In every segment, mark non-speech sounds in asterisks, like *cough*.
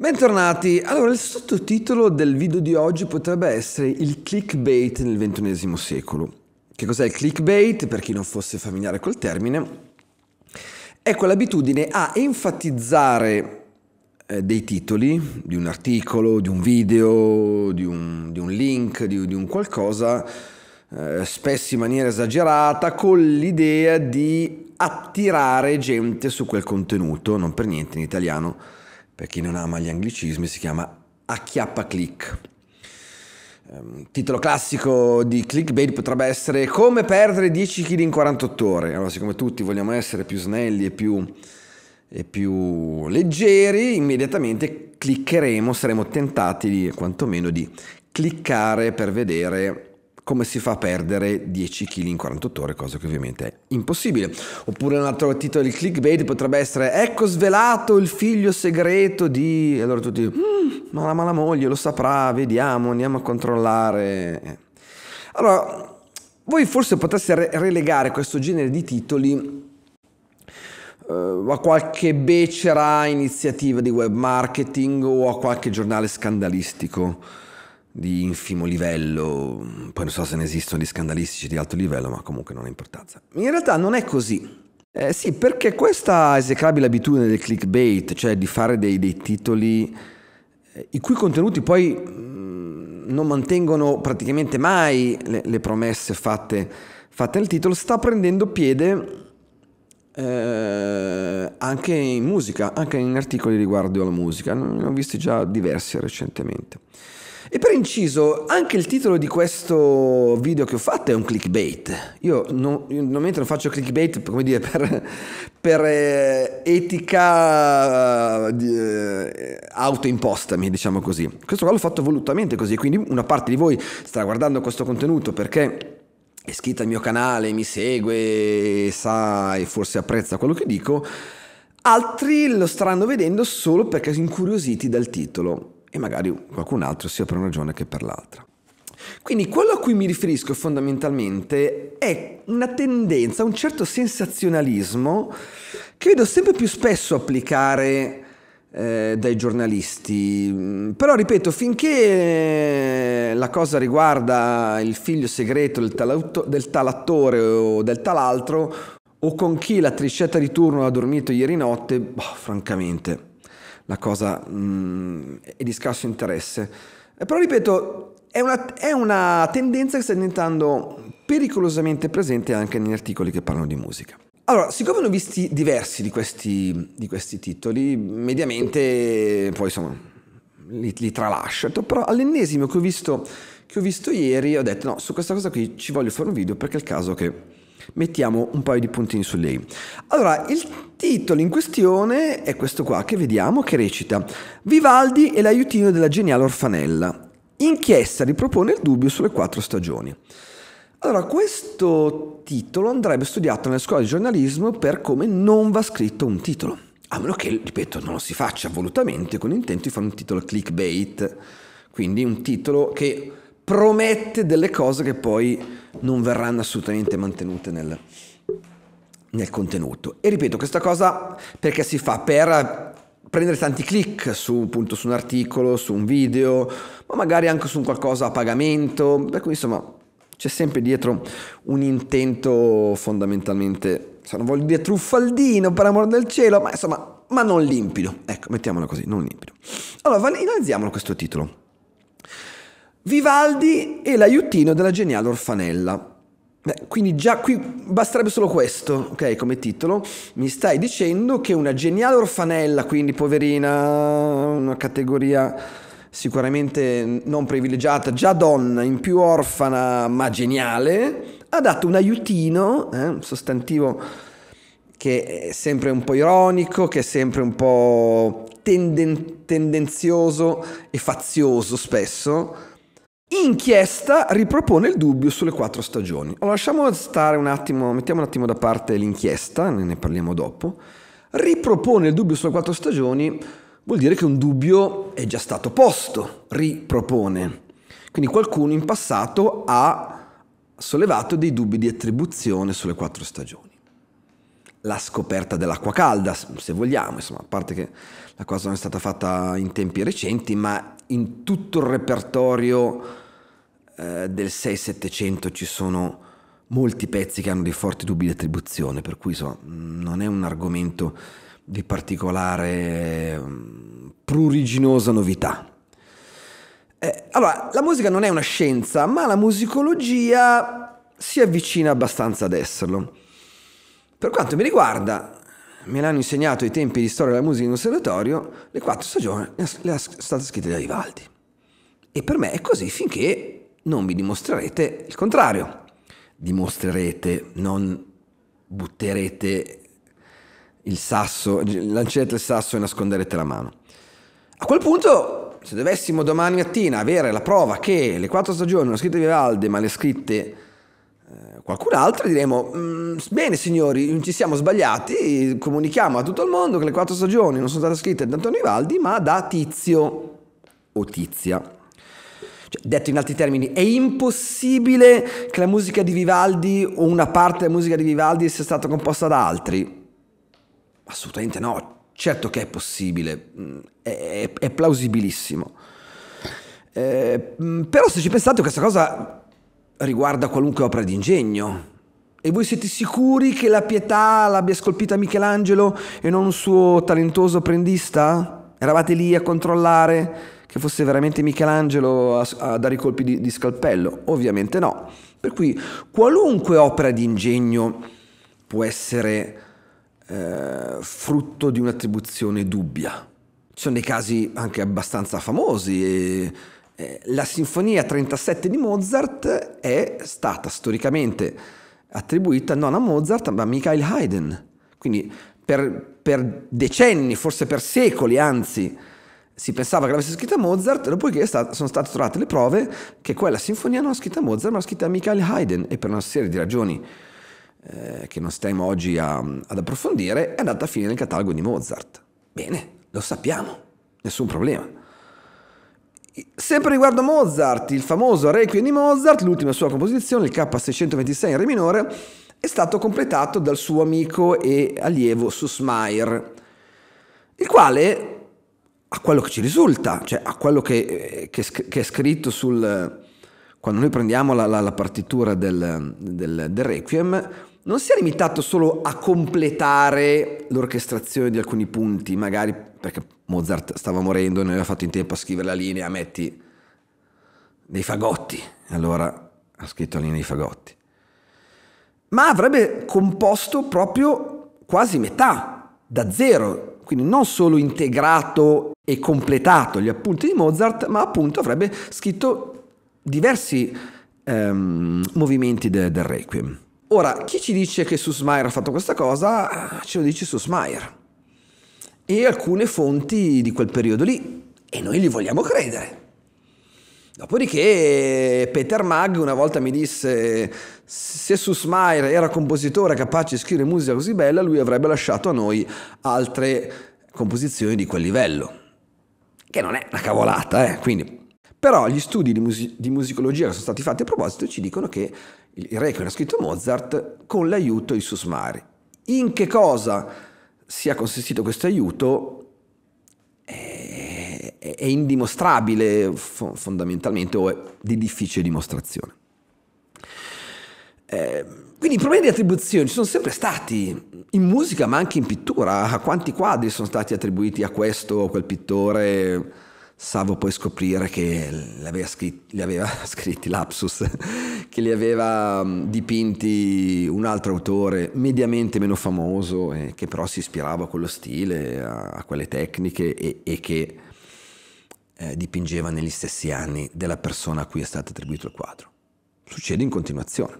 Bentornati, allora il sottotitolo del video di oggi potrebbe essere il clickbait nel XXI secolo. Che cos'è il clickbait? Per chi non fosse familiare col termine, è quell'abitudine a enfatizzare eh, dei titoli di un articolo, di un video, di un, di un link, di, di, un qualcosa, eh, spesso in maniera esagerata, con l'idea di attirare gente su quel contenuto, non per niente in italiano per chi non ama gli anglicismi, si chiama Acchiappa Click. Um, ehm, titolo classico di clickbait potrebbe essere Come perdere 10 kg in 48 ore. Allora, siccome tutti vogliamo essere più snelli e più, e più leggeri, immediatamente cliccheremo, saremo tentati di, quantomeno di cliccare per vedere come si fa a perdere 10 kg in 48 ore, cosa che ovviamente è impossibile. Oppure un altro titolo di clickbait potrebbe essere Ecco svelato il figlio segreto di... E allora tutti, mm, ma, la, ma moglie lo saprà, vediamo, andiamo a controllare. Allora, voi forse poteste relegare questo genere di titoli eh, a qualche becera iniziativa di web marketing o a qualche giornale scandalistico di infimo livello, poi non so se ne esistono di scandalistici di alto livello, ma comunque non ha importanza. In realtà non è così. Eh, sì, perché questa esecrabile abitudine del clickbait, cioè di fare dei, dei titoli eh, i cui contenuti poi mh, mm, non mantengono praticamente mai le, le promesse fatte, fatte, nel titolo, sta prendendo piede eh, anche in musica, anche in articoli riguardo alla musica. Ne ho visti già diversi recentemente. E per inciso, anche il titolo di questo video che ho fatto è un clickbait. Io, non, io normalmente non faccio clickbait come dire, *laughs* per, per eh, etica eh, eh, autoimpostami, diciamo così. Questo qua l'ho fatto volutamente così, quindi una parte di voi sta guardando questo contenuto perché è iscritta al mio canale, mi segue, sa e forse apprezza quello che dico, altri lo staranno vedendo solo perché sono incuriositi dal titolo e magari qualcun altro sia per una ragione che per l'altra. Quindi quello a cui mi riferisco fondamentalmente è una tendenza, un certo sensazionalismo che vedo sempre più spesso applicare eh, dai giornalisti. Mm, però ripeto, finché eh, la cosa riguarda il figlio segreto del tal, del tal attore o del tal altro, o con chi la triscetta di turno ha dormito ieri notte, boh, francamente la cosa mh, mm, è di scarso interesse. Eh, però ripeto, è una, è una tendenza che sta diventando pericolosamente presente anche negli articoli che parlano di musica. Allora, siccome ne ho visti diversi di questi, di questi titoli, mediamente poi insomma li, li tralascio, però all'ennesimo che ho, visto, che ho visto ieri ho detto no, su questa cosa qui ci voglio fare un video perché è il caso che mettiamo un paio di puntini su lei. Allora, il titolo in questione è questo qua che vediamo, che recita Vivaldi e l'aiutino della geniale orfanella. Inchiesta ripropone il dubbio sulle quattro stagioni. Allora, questo titolo andrebbe studiato nelle scuole di giornalismo per come non va scritto un titolo. A meno che, ripeto, non lo si faccia volutamente con l'intento di fare un titolo clickbait, quindi un titolo che promette delle cose che poi non verranno assolutamente mantenute nel, nel contenuto. E ripeto, questa cosa perché si fa? Per prendere tanti click su, appunto, su un articolo, su un video, ma magari anche su qualcosa a pagamento, per cui insomma c'è sempre dietro un intento fondamentalmente, se non voglio dire truffaldino per amor del cielo, ma insomma, ma non limpido. Ecco, mettiamolo così, non limpido. Allora, analizziamolo questo titolo. Vivaldi e l'aiutino della geniale orfanella. Beh, quindi già qui basterebbe solo questo, ok, come titolo. Mi stai dicendo che una geniale orfanella, quindi poverina, una categoria sicuramente non privilegiata, già donna, in più orfana, ma geniale, ha dato un aiutino, eh, un sostantivo che è sempre un po' ironico, che è sempre un po' tenden- tendenzioso e fazioso spesso, Inchiesta ripropone il dubbio sulle quattro stagioni. Allora, lasciamo stare un attimo, mettiamo un attimo da parte l'inchiesta, ne parliamo dopo. Ripropone il dubbio sulle quattro stagioni vuol dire che un dubbio è già stato posto, ripropone. Quindi qualcuno in passato ha sollevato dei dubbi di attribuzione sulle quattro stagioni. La scoperta dell'acqua calda, se vogliamo, insomma, a parte che la cosa non è stata fatta in tempi recenti, ma in tutto il repertorio eh, del 6-700 ci sono molti pezzi che hanno dei forti dubbi di attribuzione, per cui so, non è un argomento di particolare mm, pruriginosa novità. Eh, allora, la musica non è una scienza, ma la musicologia si avvicina abbastanza ad esserlo. Per quanto mi riguarda, me l'hanno insegnato ai tempi di storia della musica in conservatorio, le quattro stagioni le è state scritte da Vivaldi. E per me è così finché non mi dimostrerete il contrario. Dimostrerete, non butterete il sasso, lancerete il sasso e nasconderete la mano. A quel punto, se dovessimo domani mattina avere la prova che le quattro stagioni non scritte da Vivaldi, ma le scritte qualcun altro diremo mm, bene signori ci siamo sbagliati comunichiamo a tutto il mondo che le quattro stagioni non sono state scritte da Antonio Vivaldi ma da Tizio o Tizia cioè, detto in altri termini è impossibile che la musica di Vivaldi o una parte della musica di Vivaldi sia stata composta da altri assolutamente no certo che è possibile mm, è, è plausibilissimo eh, mm, però se ci pensate questa cosa riguarda qualunque opera di ingegno. E voi siete sicuri che la pietà l'abbia scolpita Michelangelo e non un suo talentuoso apprendista? Eravate lì a controllare che fosse veramente Michelangelo a, a dare i colpi di, di scalpello? Ovviamente no. Per cui qualunque opera di ingegno può essere eh, frutto di un'attribuzione dubbia. Ci sono dei casi anche abbastanza famosi. E eh, la Sinfonia 37 di Mozart è stata storicamente attribuita non a Mozart ma a Michael Haydn. Quindi per, per decenni, forse per secoli anzi, si pensava che l'avesse scritta Mozart, dopodiché sono state trovate le prove che quella sinfonia non l'ha scritta Mozart ma l'ha scritta Michael Haydn e per una serie di ragioni eh, che non stiamo oggi a, ad approfondire è andata a finire nel catalogo di Mozart. Bene, lo sappiamo, nessun problema. Sempre riguardo Mozart, il famoso Requiem di Mozart, l'ultima sua composizione, il K626 in Re minore, è stato completato dal suo amico e allievo Susmair, il quale, a quello che ci risulta, cioè a quello che, che, che è scritto sul... quando noi prendiamo la, la, la partitura del, del, del Requiem, non si è limitato solo a completare l'orchestrazione di alcuni punti, magari perché Mozart stava morendo e non aveva fatto in tempo a scrivere la linea, metti dei fagotti. Allora ha scritto la linea dei fagotti. Ma avrebbe composto proprio quasi metà, da zero, quindi non solo integrato e completato gli appunti di Mozart, ma appunto avrebbe scritto diversi ehm, movimenti de- del Requiem. Ora, chi ci dice che Susmaier ha fatto questa cosa, ah, ce lo dice Susmaier e alcune fonti di quel periodo lì e noi li vogliamo credere. Dopodiché Peter Mag una volta mi disse se Susmaier era compositore capace di scrivere musica così bella, lui avrebbe lasciato a noi altre composizioni di quel livello. Che non è una cavolata, eh? quindi però gli studi di, mus- di, musicologia che sono stati fatti a proposito ci dicono che il Requiem ha scritto Mozart con l'aiuto di Susmari. In che cosa sia consistito questo aiuto è, è indimostrabile fo- fondamentalmente o è di difficile dimostrazione. Eh, quindi i problemi di attribuzione ci sono sempre stati, in musica ma anche in pittura. Quanti quadri sono stati attribuiti a questo o a quel pittore? salvo poi scoprire che li aveva scritti, aveva *laughs* scritti lapsus, che li aveva dipinti un altro autore mediamente meno famoso, eh, che però si ispirava a quello stile, a, a quelle tecniche e, e che eh, dipingeva negli stessi anni della persona a cui è stato attribuito il quadro. Succede in continuazione.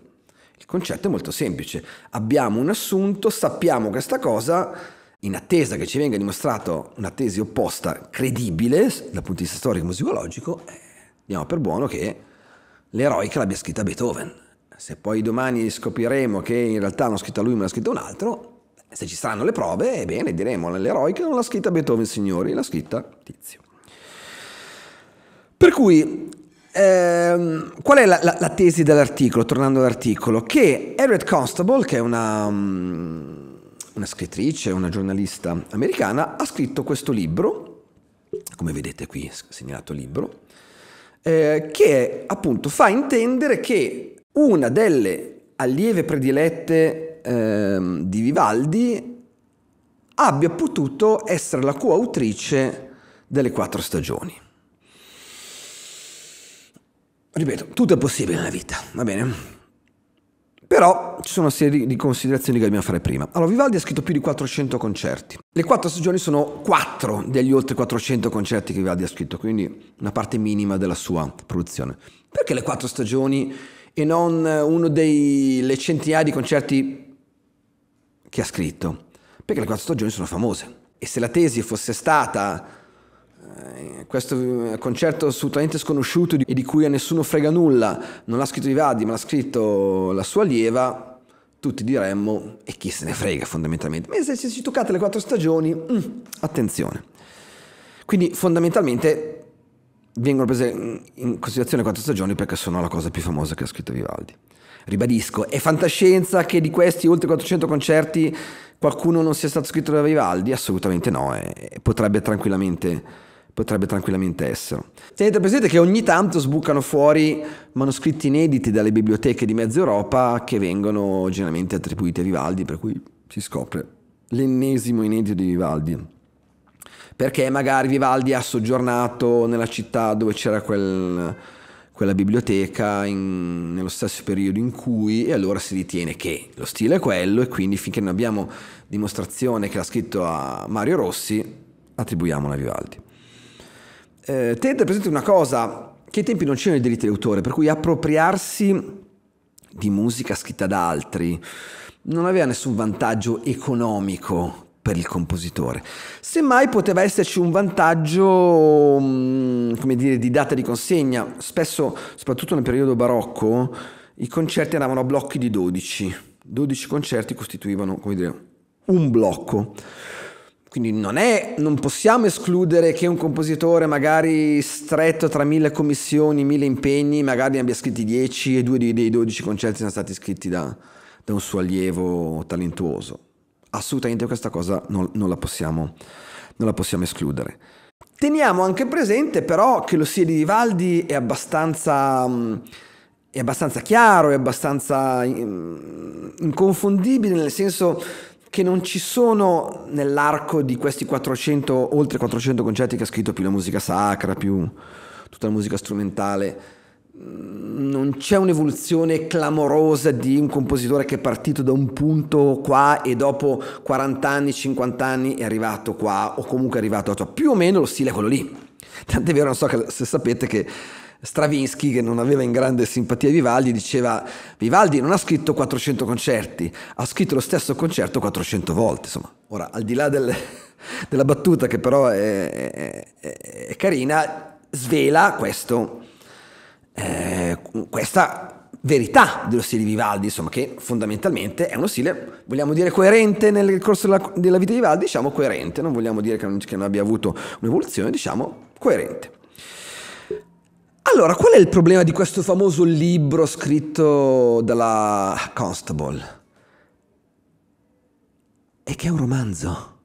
Il concetto è molto semplice, abbiamo un assunto, sappiamo questa cosa, in attesa che ci venga dimostrato una tesi opposta credibile dal punto di vista storico-musicologico, e eh, diamo per buono che l'eroica l'abbia scritta Beethoven. Se poi domani scopriremo che in realtà non l'ha scritta lui ma l'ha scritta un altro, eh, se ci saranno le prove, ebbene eh, diremo l'eroica non l'ha scritta Beethoven, signori, l'ha scritta Tizio. Per cui eh, qual è la, la, la, tesi dell'articolo, tornando all'articolo? Che Harriet Constable, che è una um, una scrittrice, una giornalista americana, ha scritto questo libro, come vedete qui segnalato libro, eh, che appunto fa intendere che una delle allieve predilette eh, di Vivaldi abbia potuto essere la coautrice delle quattro stagioni. Ripeto, tutto è possibile nella vita, va bene? Però ci sono una serie di considerazioni che dobbiamo fare prima. Allora, Vivaldi ha scritto più di 400 concerti. Le quattro stagioni sono quattro degli oltre 400 concerti che Vivaldi ha scritto, quindi una parte minima della sua produzione. Perché le quattro stagioni e non uno delle centinaia di concerti che ha scritto? Perché le quattro stagioni sono famose. E se la tesi fosse stata eh, questo eh, concerto assolutamente sconosciuto e di cui a nessuno frega nulla, non l'ha scritto Vivaldi ma l'ha scritto la sua lieva, tutti diremmo e chi se ne frega fondamentalmente. Ma se ci toccate le quattro stagioni, mm, attenzione. Quindi fondamentalmente vengono prese in considerazione le quattro stagioni perché sono la cosa più famosa che ha scritto Vivaldi. Ribadisco, è fantascienza che di questi oltre 400 concerti qualcuno non sia stato scritto da Vivaldi? Assolutamente no, eh, eh potrebbe tranquillamente potrebbe tranquillamente essere. Tenete presente che ogni tanto sbucano fuori manoscritti inediti dalle biblioteche di mezza Europa che vengono generalmente attribuiti a Vivaldi, per cui si scopre l'ennesimo inedito di Vivaldi. Perché magari Vivaldi ha soggiornato nella città dove c'era quel, quella biblioteca in, nello stesso periodo in cui e allora si ritiene che lo stile è quello e quindi finché non abbiamo dimostrazione che l'ha scritto a Mario Rossi attribuiamolo a Vivaldi eh, tenete presente una cosa, che ai tempi non c'erano i diritti d'autore, per cui appropriarsi di musica scritta da altri non aveva nessun vantaggio economico per il compositore. Semmai poteva esserci un vantaggio, mm, come dire, di data di consegna. Spesso, soprattutto nel periodo barocco, i concerti andavano a blocchi di 12. 12 concerti costituivano, come dire, un blocco. Quindi non, è, non possiamo escludere che un compositore magari stretto tra mille commissioni, mille impegni, magari ne abbia scritti dieci e due dei dodici concerti siano stati scritti da, da un suo allievo talentuoso. Assolutamente questa cosa non, non, la possiamo, non la possiamo escludere. Teniamo anche presente però che lo sia di Vivaldi è abbastanza, mm, è abbastanza chiaro, è abbastanza mm, inconfondibile, nel senso che non ci sono nell'arco di questi 400, oltre 400 concerti che ha scritto, più la musica sacra, più tutta la musica strumentale, mm, non c'è un'evoluzione clamorosa di un compositore che è partito da un punto qua e dopo 40 anni, 50 anni è arrivato qua o comunque è arrivato a più o meno lo stile è quello lì. Tant'è vero, non so se sapete che Stravinsky, che non aveva in grande simpatia Vivaldi, diceva Vivaldi non ha scritto 400 concerti, ha scritto lo stesso concerto 400 volte. Insomma, ora, al di là del, *laughs* della battuta che però è, è, è carina, svela questo, eh, questa verità dello stile di Vivaldi, insomma, che fondamentalmente è uno stile, vogliamo dire, coerente nel corso della, della vita di Vivaldi, diciamo coerente, non vogliamo dire che non, che non abbia avuto un'evoluzione, diciamo coerente. Allora, qual è il problema di questo famoso libro scritto dalla Constable? È che è un romanzo.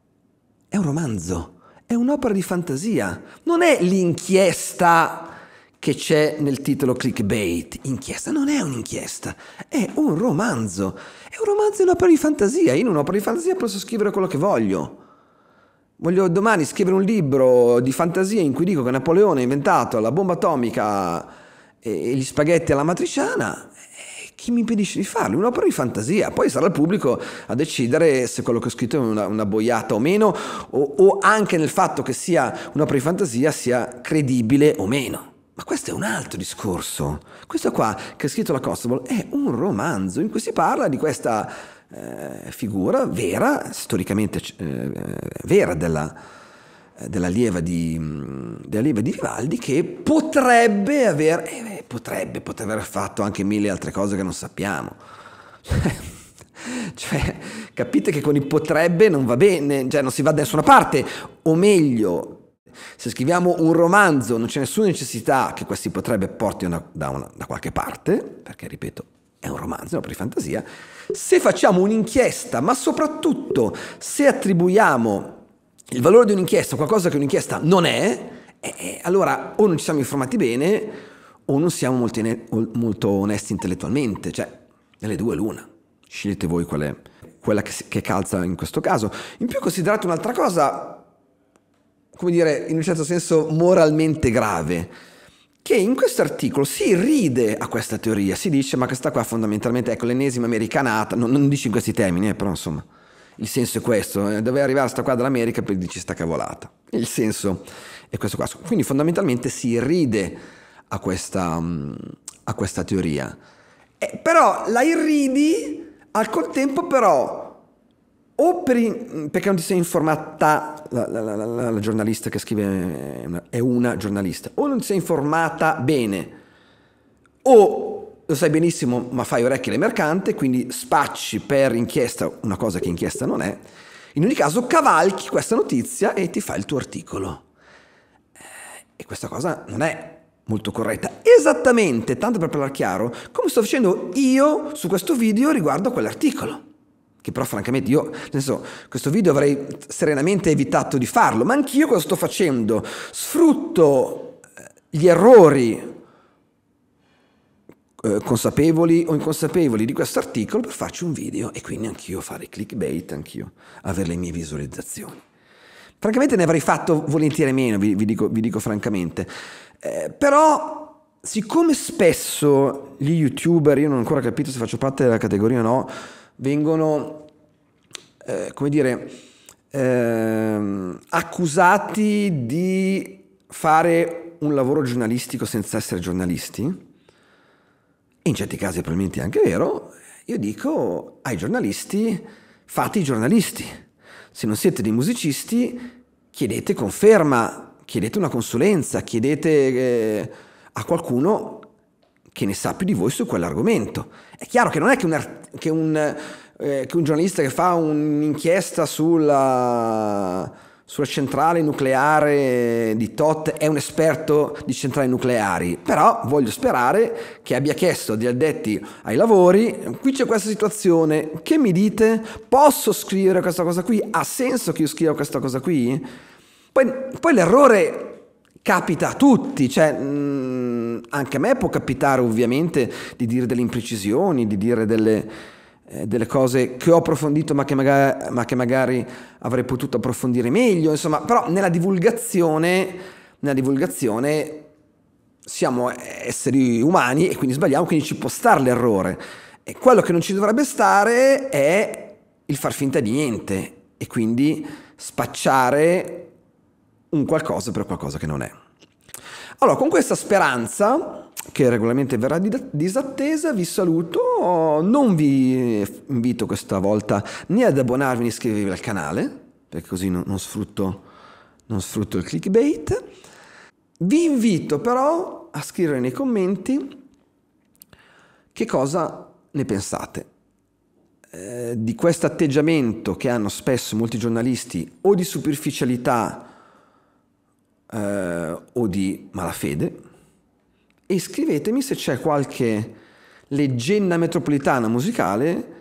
È un romanzo. È un'opera di fantasia. Non è l'inchiesta che c'è nel titolo clickbait. Inchiesta non è un'inchiesta, è un romanzo. È un romanzo, è un'opera di fantasia. in un'opera di fantasia posso scrivere quello che voglio. Voglio domani scrivere un libro di fantasia in cui dico che Napoleone ha inventato la bomba atomica e gli spaghetti alla matriciana. Eh, chi mi impedisce di farlo? Un'opera di fantasia. Poi sarà il pubblico a decidere se quello che ho scritto è una, una boiata o meno, o, o anche nel fatto che sia un'opera di fantasia sia credibile o meno. Ma questo è un altro discorso. Questo qua che ha scritto la Constable è un romanzo in cui si parla di questa eh, figura vera, storicamente eh, vera della, della, lieva di, della, lieva di, Vivaldi che potrebbe aver, eh, potrebbe, potrebbe aver fatto anche mille altre cose che non sappiamo. *laughs* cioè, capite che con i potrebbe non va bene, cioè non si va da nessuna parte, o meglio, se scriviamo un romanzo non c'è nessuna necessità che questi potrebbe portino da, da qualche parte, perché ripeto, è un romanzo, è una fantasia, se facciamo un'inchiesta, ma soprattutto se attribuiamo il valore di un'inchiesta a qualcosa che un'inchiesta non è, eh, eh, allora o non ci siamo informati bene o non siamo molto, molto onesti intellettualmente, cioè nelle due l'una. Scegliete voi qual è quella che, che calza in questo caso. In più considerate un'altra cosa, come dire, in un certo senso moralmente grave che in questo articolo si ride a questa teoria, si dice ma questa qua fondamentalmente ecco l'ennesima americanata, non, non dici in questi termini, eh, però insomma il senso è questo, eh, doveva arrivare questa qua dall'America per dirci sta cavolata, il senso è questo qua, quindi fondamentalmente si ride a questa, mm, a questa teoria, eh, però la irridi al contempo però o per in, perché non ti sei informata, la, la, la, la, giornalista che scrive è eh, una, è una giornalista, o non ti sei informata bene, o lo sai benissimo ma fai orecchie alle mercante, quindi spacci per inchiesta una cosa che inchiesta non è, in ogni caso cavalchi questa notizia e ti fai il tuo articolo. Eh, e questa cosa non è molto corretta. Esattamente, tanto per parlare chiaro, come sto facendo io su questo video riguardo a quell'articolo. Che però francamente io, nel senso, questo video avrei serenamente evitato di farlo, ma anch'io cosa sto facendo? Sfrutto eh, gli errori eh, consapevoli o inconsapevoli di questo articolo per farci un video e quindi anch'io fare clickbait, anch'io avere le mie visualizzazioni. Francamente ne avrei fatto volentieri meno, vi, vi, dico, vi dico, francamente. Eh, però, siccome spesso gli youtuber, io non ho ancora capito se faccio parte della categoria o no, vengono, eh, come dire, eh, accusati di fare un lavoro giornalistico senza essere giornalisti, in certi casi probabilmente è anche vero, io dico ai giornalisti fate i giornalisti, se non siete dei musicisti chiedete conferma, chiedete una consulenza, chiedete eh, a qualcuno che ne sa più di voi su quell'argomento. È chiaro che non è che un, che un, eh, che un giornalista che fa un'inchiesta sulla, sulla, centrale nucleare di Tot è un esperto di centrali nucleari, però voglio sperare che abbia chiesto agli addetti ai lavori, qui c'è questa situazione, che mi dite? Posso scrivere questa cosa qui? Ha senso che io scriva questa cosa qui? Poi, poi l'errore capita a tutti, cioè, mh, mm, anche a me può capitare ovviamente di dire delle imprecisioni, di dire delle, eh, delle cose che ho approfondito ma che, magari, ma che, magari, avrei potuto approfondire meglio, insomma, però nella divulgazione, nella divulgazione siamo esseri umani e quindi sbagliamo, quindi ci può stare l'errore. E quello che non ci dovrebbe stare è il far finta di niente e quindi spacciare un qualcosa per qualcosa che non è. Allora, con questa speranza, che regolarmente verrà disattesa, vi saluto. Non vi invito questa volta né ad abbonarvi né iscrivervi al canale, perché così non sfrutto, non sfrutto il clickbait. Vi invito però a scrivere nei commenti che cosa ne pensate eh, di questo atteggiamento che hanno spesso molti giornalisti o di superficialità eh, o di malafede e scrivetemi se c'è qualche leggenda metropolitana musicale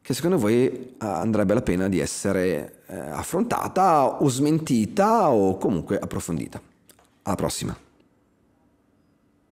che secondo voi eh, andrebbe la pena di essere eh, affrontata o smentita o comunque approfondita. Alla prossima!